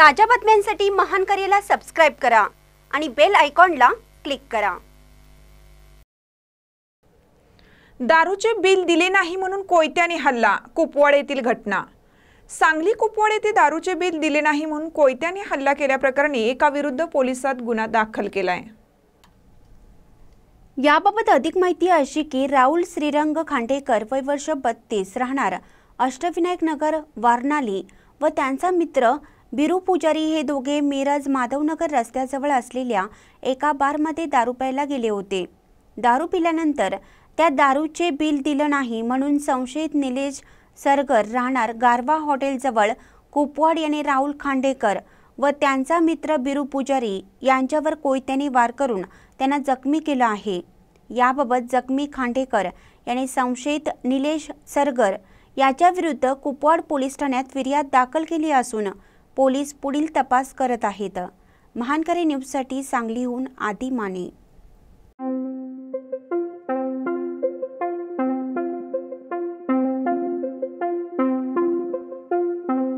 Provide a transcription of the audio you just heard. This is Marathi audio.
ताज्या बातम्यांसाठी महान करेला सबस्क्राईब करा आणि बेल आयकॉनला क्लिक करा दारूचे बिल दिले नाही म्हणून कोयत्याने हल्ला कुपवाड येथील घटना सांगली कुपवाड येथे दारूचे बिल दिले नाही म्हणून कोयत्याने हल्ला केल्याप्रकरणी एका विरुद्ध पोलिसात गुन्हा दाखल केलाय याबाबत अधिक माहिती अशी की राहुल श्रीरंग खांडेकर वय वर्ष बत्तीस राहणार अष्टविनायक नगर वारणाली व त्यांचा मित्र बिरू पुजारी हे दोघे मिरज माधवनगर रस्त्याजवळ असलेल्या एका बारमध्ये दारू प्यायला गेले होते दारू पिल्यानंतर त्या दारूचे बिल दिलं नाही म्हणून संशयित निलेश सरगर राहणार गारवा हॉटेलजवळ कुपवाड याने राहुल खांडेकर व त्यांचा मित्र बिरू पुजारी यांच्यावर कोयत्याने वार करून त्यांना जखमी केलं आहे याबाबत जखमी खांडेकर याने संशयित निलेश सरगर याच्याविरुद्ध कुपवाड पोलीस ठाण्यात फिर्याद दाखल केली असून पोलीस पुढील तपास करत आहेत महानकरे न्यूजसाठी सांगलीहून आदी माने